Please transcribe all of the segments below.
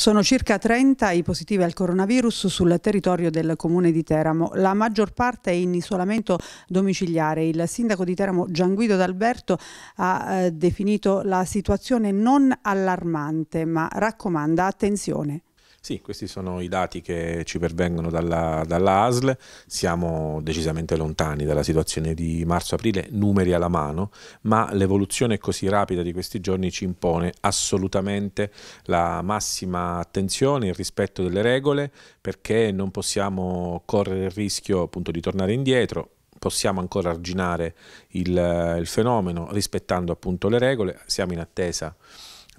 Sono circa 30 i positivi al coronavirus sul territorio del comune di Teramo. La maggior parte è in isolamento domiciliare. Il sindaco di Teramo Gianguido D'Alberto ha eh, definito la situazione non allarmante, ma raccomanda attenzione. Sì, questi sono i dati che ci pervengono dalla, dalla ASL, siamo decisamente lontani dalla situazione di marzo-aprile, numeri alla mano, ma l'evoluzione così rapida di questi giorni ci impone assolutamente la massima attenzione, il rispetto delle regole, perché non possiamo correre il rischio appunto di tornare indietro, possiamo ancora arginare il, il, fenomeno rispettando appunto le regole, siamo in attesa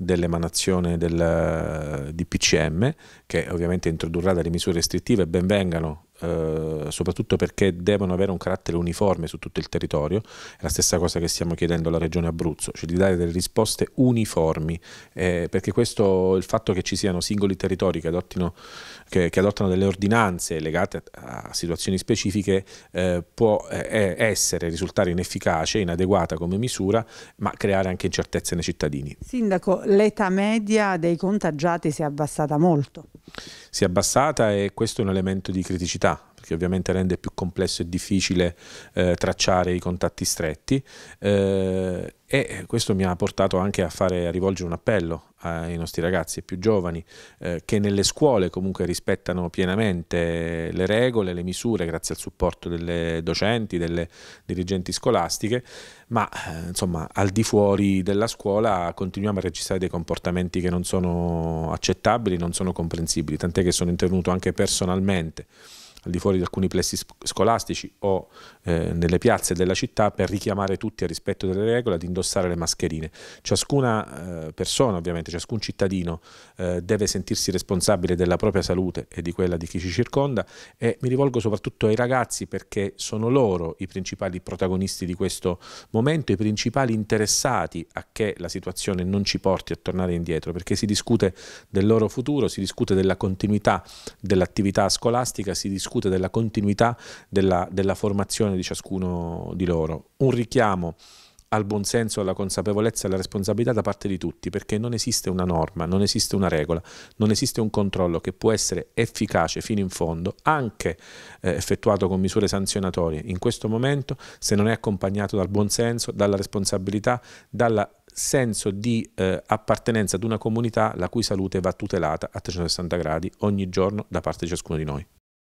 dell'emanazione del eh, DPCM, che ovviamente introdurrà delle misure restrittive, ben vengano eh, soprattutto perché devono avere un carattere uniforme su tutto il territorio, è la stessa cosa che stiamo chiedendo alla Regione Abruzzo, cioè di dare delle risposte uniformi, eh, perché questo, il fatto che ci siano singoli territori che, adottino, che, che adottano delle ordinanze legate a, a situazioni specifiche eh, può eh, eh essere, risultare inefficace, inadeguata come misura, ma creare anche incertezze nei cittadini. Sindaco, l'età media dei contagiati si è abbassata molto si è abbassata e questo è un elemento di criticità perché ovviamente rende più complesso e difficile eh, tracciare i contatti stretti eh, e questo mi ha portato anche a, fare, a rivolgere un appello ai nostri ragazzi più giovani eh, che nelle scuole comunque rispettano pienamente le regole, le misure grazie al supporto delle docenti, delle dirigenti scolastiche, ma eh, insomma al di fuori della scuola continuiamo a registrare dei comportamenti che non sono accettabili, non sono comprensibili, tant'è che sono intervenuto anche personalmente al di fuori di alcuni plessi scolastici o eh, nelle piazze della città per richiamare tutti al rispetto delle regole ad indossare le mascherine. Ciascuna eh, persona, ovviamente, ciascun cittadino eh, deve sentirsi responsabile della propria salute e di quella di chi ci circonda e mi rivolgo soprattutto ai ragazzi perché sono loro i principali protagonisti di questo momento, i principali interessati a che la situazione non ci porti a tornare indietro, perché si discute del loro futuro, si discute della continuità dell'attività scolastica, si discute discute della continuità della, della formazione di ciascuno di loro. Un richiamo al buonsenso, alla consapevolezza e alla responsabilità da parte di tutti, perché non esiste una norma, non esiste una regola, non esiste un controllo che può essere efficace fino in fondo, anche eh, effettuato con misure sanzionatorie in questo momento, se non è accompagnato dal buonsenso, dalla responsabilità, dal senso di eh, appartenenza ad una comunità la cui salute va tutelata a 360 gradi ogni giorno da parte di ciascuno di noi.